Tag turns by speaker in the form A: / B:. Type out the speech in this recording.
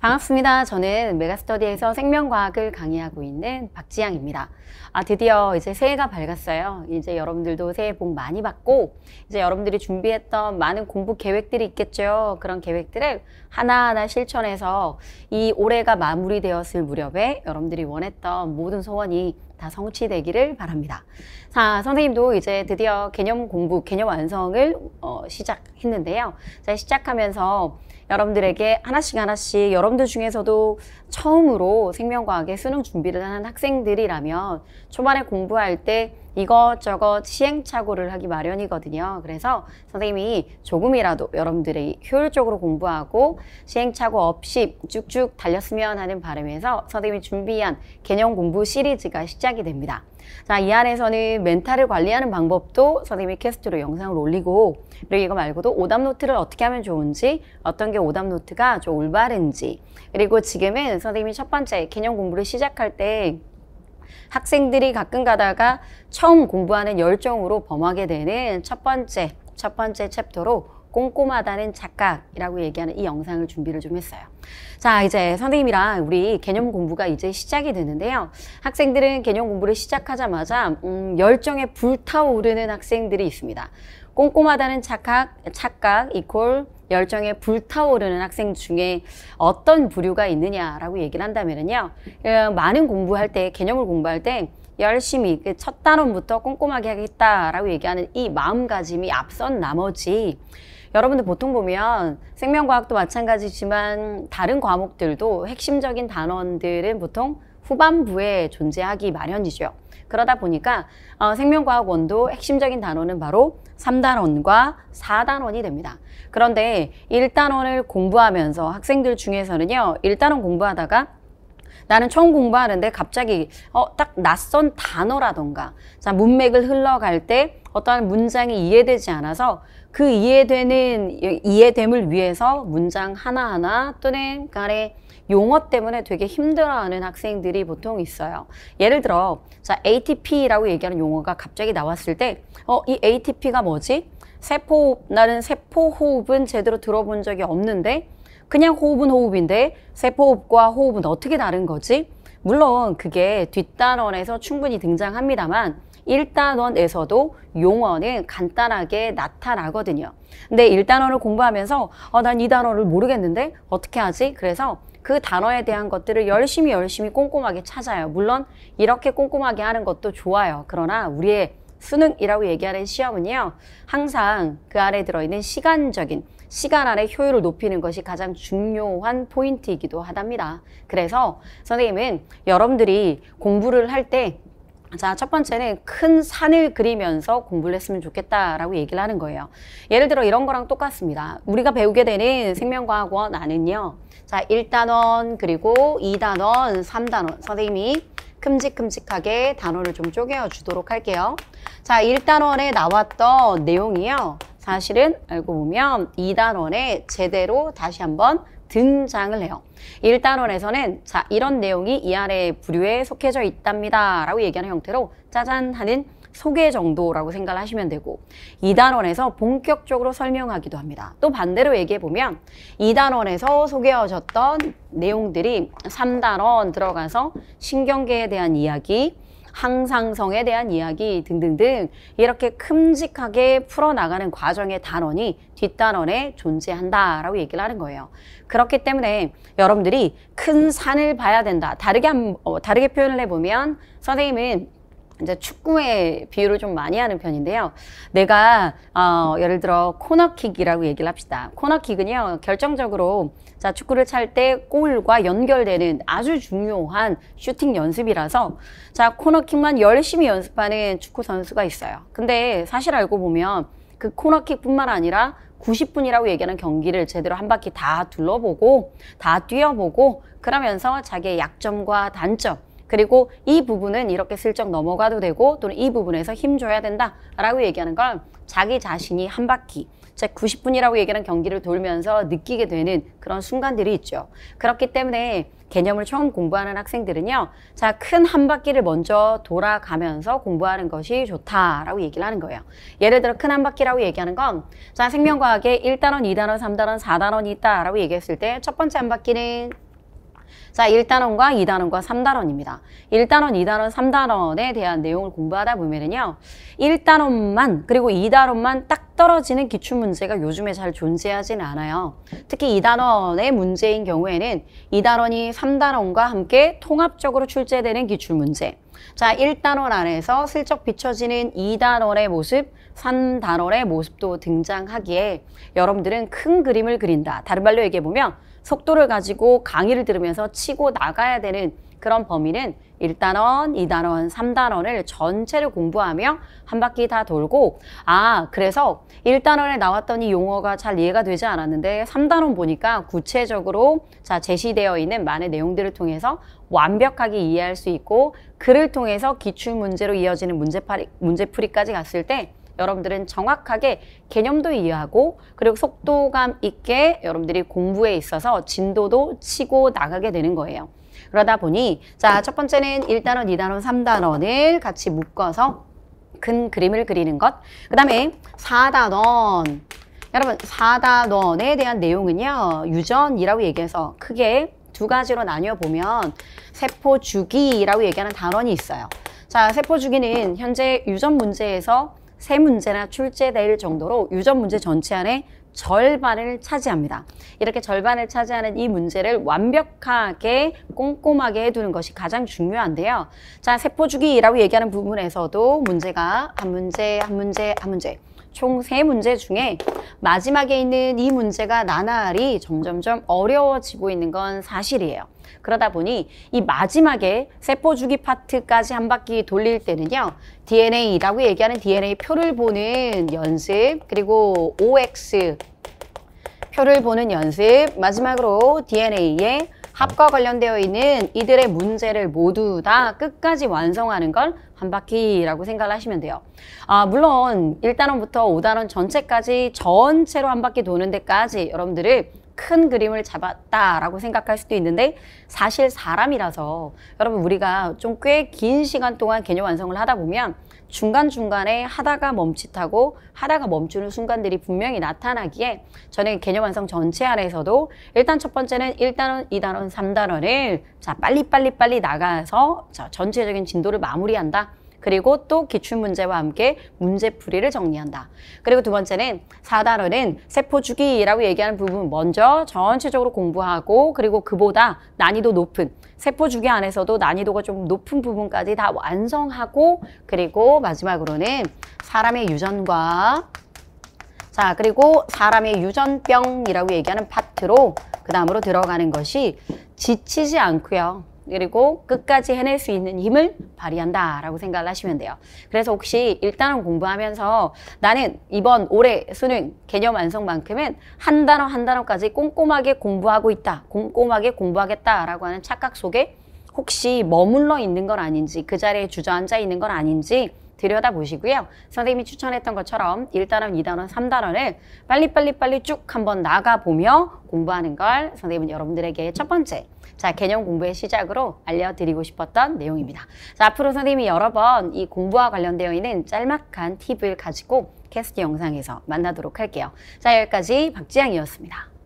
A: 반갑습니다. 저는 메가스터디에서 생명과학을 강의하고 있는 박지향입니다. 아, 드디어 이제 새해가 밝았어요. 이제 여러분들도 새해 복 많이 받고, 이제 여러분들이 준비했던 많은 공부 계획들이 있겠죠. 그런 계획들을 하나하나 실천해서 이 올해가 마무리되었을 무렵에 여러분들이 원했던 모든 소원이 다 성취되기를 바랍니다. 자, 선생님도 이제 드디어 개념 공부, 개념 완성을 어, 시작했는데요. 자, 시작하면서 여러분들에게 하나씩 하나씩 여러분들 중에서도 처음으로 생명과학의 수능 준비를 하는 학생들이라면 초반에 공부할 때 이것저것 시행착오를 하기 마련이거든요. 그래서 선생님이 조금이라도 여러분들이 효율적으로 공부하고 시행착오 없이 쭉쭉 달렸으면 하는 바람에서 선생님이 준비한 개념 공부 시리즈가 시작이 됩니다. 자, 이 안에서는 멘탈을 관리하는 방법도 선생님이 캐스트로 영상을 올리고 그리고 이거 말고도 오답 노트를 어떻게 하면 좋은지 어떤 게 오답 노트가 좀 올바른지 그리고 지금은 선생님이 첫 번째 개념 공부를 시작할 때 학생들이 가끔 가다가 처음 공부하는 열정으로 범하게 되는 첫 번째, 첫 번째 챕터로 꼼꼼하다는 착각이라고 얘기하는 이 영상을 준비를 좀 했어요. 자, 이제 선생님이랑 우리 개념 공부가 이제 시작이 되는데요. 학생들은 개념 공부를 시작하자마자 음, 열정에 불타오르는 학생들이 있습니다. 꼼꼼하다는 착각, 착각 이퀄 열정에 불타오르는 학생 중에 어떤 부류가 있느냐라고 얘기를 한다면요. 그 많은 공부할 때, 개념을 공부할 때 열심히 그 첫 단원부터 꼼꼼하게 하겠다라고 얘기하는 이 마음가짐이 앞선 나머지 여러분들 보통 보면 생명과학도 마찬가지지만 다른 과목들도 핵심적인 단원들은 보통 후반부에 존재하기 마련이죠. 그러다 보니까 어, 생명과학 원도 핵심적인 단원은 바로 삼단원과사단원이 됩니다. 그런데 일단원을 공부하면서 학생들 중에서는요. 일단원 공부하다가 나는 처음 공부하는데 갑자기 어, 딱 낯선 단어라던가 자, 문맥을 흘러갈 때 어떠한 문장이 이해되지 않아서 그 이해되는 이해됨을 위해서 문장 하나하나 또는 간의 용어 때문에 되게 힘들어하는 학생들이 보통 있어요. 예를 들어 자 ATP라고 얘기하는 용어가 갑자기 나왔을 때어이 ATP가 뭐지? 세포 나는 세포 호흡은 제대로 들어본 적이 없는데 그냥 호흡은 호흡인데 세포 호흡과 호흡은 어떻게 다른 거지? 물론 그게 뒷단원에서 충분히 등장합니다만 1단원에서도 용어는 간단하게 나타나거든요. 근데 1단원을 공부하면서 어, 난 2단원을 모르겠는데 어떻게 하지? 그래서 그 단어에 대한 것들을 열심히 열심히 꼼꼼하게 찾아요. 물론 이렇게 꼼꼼하게 하는 것도 좋아요. 그러나 우리의 수능이라고 얘기하는 시험은요. 항상 그 안에 들어있는 시간적인 시간 안에 효율을 높이는 것이 가장 중요한 포인트이기도 하답니다. 그래서 선생님은 여러분들이 공부를 할때 자, 첫 번째는 큰 산을 그리면서 공부를 했으면 좋겠다라고 얘기를 하는 거예요. 예를 들어 이런 거랑 똑같습니다. 우리가 배우게 되는 생명과학원 안은요. 자, 1단원, 그리고 2단원, 3단원. 선생님이 큼직큼직하게 단원을좀 쪼개어 주도록 할게요. 자, 1단원에 나왔던 내용이요. 사실은 알고 보면 2단원에 제대로 다시 한번 등장을 해요. 1단원에서는 자 이런 내용이 이 아래 부류에 속해져 있답니다. 라고 얘기하는 형태로 짜잔 하는 소개 정도라고 생각하시면 되고 2단원에서 본격적으로 설명하기도 합니다. 또 반대로 얘기해보면 2단원에서 소개하셨던 내용들이 3단원 들어가서 신경계에 대한 이야기 항상성에 대한 이야기 등등등 이렇게 큼직하게 풀어나가는 과정의 단원이 뒷단원에 존재한다라고 얘기를 하는 거예요. 그렇기 때문에 여러분들이 큰 산을 봐야 된다. 다르게, 한, 어, 다르게 표현을 해보면 선생님은 이제 축구에 비유를 좀 많이 하는 편인데요. 내가 어, 예를 들어 코너킥이라고 얘기를 합시다. 코너킥은요 결정적으로 자 축구를 찰 때 골과 연결되는 아주 중요한 슈팅 연습이라서 자 코너킥만 열심히 연습하는 축구 선수가 있어요. 근데 사실 알고 보면 그 코너킥뿐만 아니라 90분이라고 얘기하는 경기를 제대로 한 바퀴 다 둘러보고 다 뛰어보고 그러면서 자기의 약점과 단점 그리고 이 부분은 이렇게 슬쩍 넘어가도 되고 또는 이 부분에서 힘줘야 된다라고 얘기하는 건 자기 자신이 한 바퀴 즉 90분이라고 얘기하는 경기를 돌면서 느끼게 되는 그런 순간들이 있죠. 그렇기 때문에 개념을 처음 공부하는 학생들은요. 자, 큰 한 바퀴를 먼저 돌아가면서 공부하는 것이 좋다라고 얘기를 하는 거예요. 예를 들어 큰 한 바퀴라고 얘기하는 건 자, 생명과학에 1단원, 2단원, 3단원, 4단원이 있다라고 얘기했을 때 첫 번째 한 바퀴는 자, 1단원과 2단원과 3단원입니다. 1단원, 2단원, 3단원에 대한 내용을 공부하다 보면은요. 1단원만 그리고 2단원만 딱 떨어지는 기출 문제가 요즘에 잘 존재하진 않아요. 특히 2단원의 문제인 경우에는 2단원이 3단원과 함께 통합적으로 출제되는 기출 문제. 자, 1단원 안에서 슬쩍 비춰지는 2단원의 모습 산단원의 모습도 등장하기에 여러분들은 큰 그림을 그린다. 다른 말로 얘기해 보면 속도를 가지고 강의를 들으면서 치고 나가야 되는 그런 범위는 1단원, 2단원, 3단원을 전체를 공부하며 한 바퀴 다 돌고 아 그래서 1단원에 나왔던 이 용어가 잘 이해가 되지 않았는데 3단원 보니까 구체적으로 자 제시되어 있는 많은 내용들을 통해서 완벽하게 이해할 수 있고 글을 통해서 기출문제로 이어지는 문제파리, 문제풀이까지 갔을 때 여러분들은 정확하게 개념도 이해하고 그리고 속도감 있게 여러분들이 공부에 있어서 진도도 치고 나가게 되는 거예요. 그러다 보니 자 첫 번째는 1단원, 2단원, 3단원을 같이 묶어서 큰 그림을 그리는 것. 그 다음에 4단원. 여러분 4단원에 대한 내용은요. 유전이라고 얘기해서 크게 두 가지로 나뉘어 보면 세포 주기라고 얘기하는 단원이 있어요. 자, 세포 주기는 현재 유전 문제에서 세 문제나 출제될 정도로 유전 문제 전체 안에 절반을 차지합니다. 이렇게 절반을 차지하는 이 문제를 완벽하게 꼼꼼하게 해두는 것이 가장 중요한데요. 자, 세포주기라고 얘기하는 부분에서도 문제가 한 문제, 한 문제, 한 문제 총 세문제 중에 마지막에 있는 이 문제가 나날이 점점점 어려워지고 있는 건 사실이에요. 그러다 보니 이 마지막에 세포주기 파트까지 한 바퀴 돌릴 때는요. DNA라고 얘기하는 DNA 표를 보는 연습 그리고 OX 표를 보는 연습 마지막으로 DNA의 합과 관련되어 있는 이들의 문제를 모두 다 끝까지 완성하는 걸 한 바퀴라고 생각을 하시면 돼요. 아, 물론 1단원부터 5단원 전체까지 전체로 한 바퀴 도는 데까지 여러분들을 큰 그림을 잡았다라고 생각할 수도 있는데 사실 사람이라서 여러분 우리가 좀 꽤 긴 시간 동안 개념 완성을 하다 보면 중간중간에 하다가 멈칫하고 하다가 멈추는 순간들이 분명히 나타나기에 저는 개념 완성 전체 안에서도 일단 첫 번째는 1단원, 2단원, 3단원을 자 빨리빨리빨리 나가서 자, 전체적인 진도를 마무리한다. 그리고 또 기출문제와 함께 문제풀이를 정리한다. 그리고 두 번째는 사단원은 세포주기라고 얘기하는 부분 먼저 전체적으로 공부하고 그리고 그보다 난이도 높은 세포주기 안에서도 난이도가 좀 높은 부분까지 다 완성하고 그리고 마지막으로는 사람의 유전과 자 그리고 사람의 유전병이라고 얘기하는 파트로 그 다음으로 들어가는 것이 지치지 않고요. 그리고 끝까지 해낼 수 있는 힘을 발휘한다라고 생각을 하시면 돼요. 그래서 혹시 일단은 공부하면서 나는 이번 올해 수능 개념 완성만큼은 한 단어 한 단어까지 꼼꼼하게 공부하고 있다. 꼼꼼하게 공부하겠다라고 하는 착각 속에 혹시 머물러 있는 건 아닌지 그 자리에 주저앉아 있는 건 아닌지 들여다보시고요. 선생님이 추천했던 것처럼 1단원, 2단원, 3단원을 빨리빨리 빨리 쭉 한번 나가보며 공부하는 걸 선생님은 여러분들에게 첫 번째 자 개념 공부의 시작으로 알려드리고 싶었던 내용입니다. 자 앞으로 선생님이 여러 번 이 공부와 관련되어 있는 짤막한 팁을 가지고 캐스트 영상에서 만나도록 할게요. 자 여기까지 박지향이었습니다.